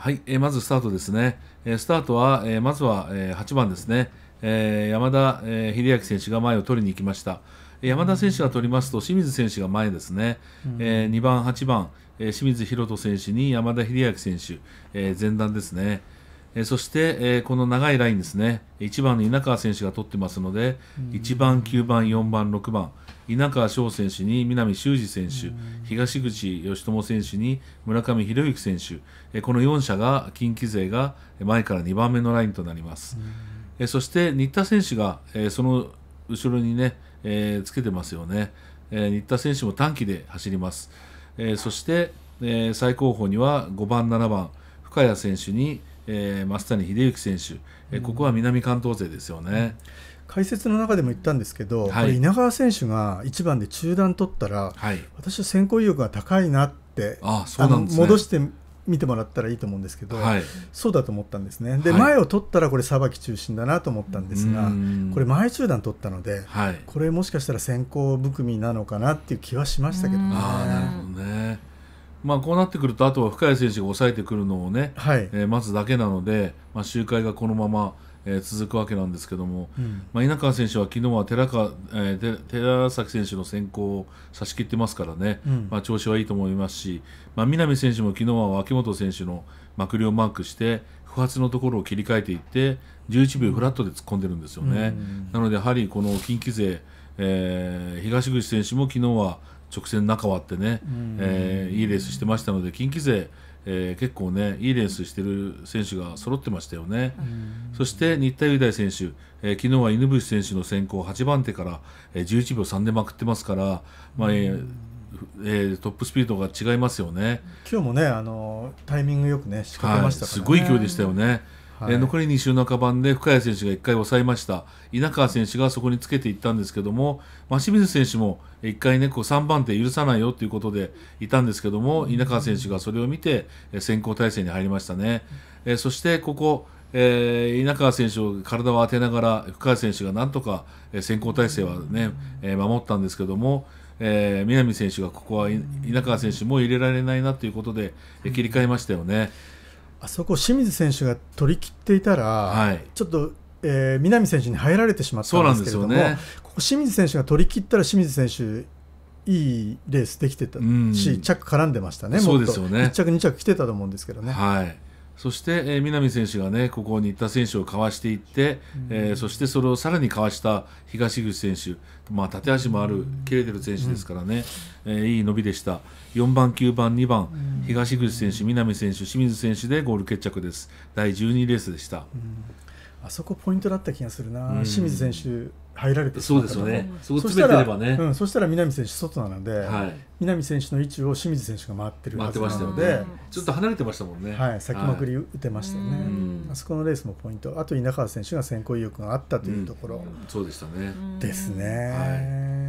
はい、えー、まずスタートですね。えー、スタートは、えー、まずは、えー、8番ですね。えー、山田、えー、秀明選手が前を取りに行きました。山田選手が取りますと清水選手が前ですね、うん、えー、2番、8番、えー、清水宏斗選手に山田秀明選手、えー、前段ですね、えー、そして、えー、この長いラインですね1番の稲川選手が取ってますので、1番、9番、4番、6番、稲川翔選手に南修司選手、東口義智選手に村上博之選手、この4社が近畿勢が前から2番目のラインとなります。そして新田選手がその後ろにね、えー、つけてますよね。新田選手も短期で走ります。そして、最高峰には5番、7番、深谷選手に、えー、増谷秀幸選手、えー、ここは南関東勢ですよね、解説の中でも言ったんですけど、はい、これ稲川選手が1番で中断取ったら、はい、私は先行意欲が高いなってあそうなんです、ね、戻して見てもらったらいいと思うんですけど、はい、そうだと思ったんですねで、前を取ったらこれさばき中心だなと思ったんですがこれ前中断取ったので、これもしかしたら先行含みなのかなっていう気はしましたけどね。あなるほどねまあ、こうなってくるとあとは深谷選手が抑えてくるのをね、はいえー、待つだけなので、まあ、周回がこのまま。え続くわけなんですけども、うん、まあ、稲川選手は昨日は寺か、えー、寺崎選手の先行を差し切ってますからね、うん、まあ、調子はいいと思いますし、まあ、南選手も昨日は脇本選手の幕僚をマークして不発のところを切り替えていって11秒フラットで突っ込んでるんですよね。うん、なのでやはりこの近畿勢、えー、東口選手も昨日は直線中割ってね、えー、いいレースしてましたので近畿勢えー、結構ねいいレースしてる選手が揃ってましたよね、そして新田雄大選手、えー、昨日は犬伏選手の先行8番手から、えー、11秒3でまくってますから、まあえーえー、トップスピードが違いますよね今日もねあのタイミングよくね仕掛けました、ねはい、すごい勢いでしたよね。はい、えー、残り2週半ばで深谷選手が1回抑えました稲川選手がそこにつけていったんですけども、まあ、清水選手も1回、ね、こう3番手許さないよということでいたんですけども稲川選手がそれを見て、え先行体制に入りましたね、えー、そしてここ、えー、稲川選手を体を当てながら深谷選手がなんとか先行体制はね、え守ったんですけども、えー、南選手がここは稲川選手も入れられないなということで、え切り替えましたよね。うんあそこ清水選手が取り切っていたら、はい、ちょっと、えー、南選手に入られてしまったんですけれども、ね、ここ清水選手が取り切ったら清水選手いいレースできてたし、うん、着絡んでましたね、そうですよね1着、2着来てたと思うんですけどね。はいそして、えー、南選手がねここに行った選手をかわしていって、えー、そしてそれをさらにかわした東口選手、まあ、縦足もある、うん、切れてる選手ですからね、えー、いい伸びでした4番、9番、2番、東口選手、南選手、清水選手でゴール決着です。第12レースでした。あそこポイントだった気がするな、清水選手入られてそうですよね、そしたら、うん、そしたら南選手、外なので、はい、南選手の位置を清水選手が回ってるはずなので、ね、ちょっと離れてましたもんね、はい、先まくり打てましたよね、はい、あそこのレースもポイント、あと稲川選手が先行意欲があったというところ、うん、そうでしたねですね。はい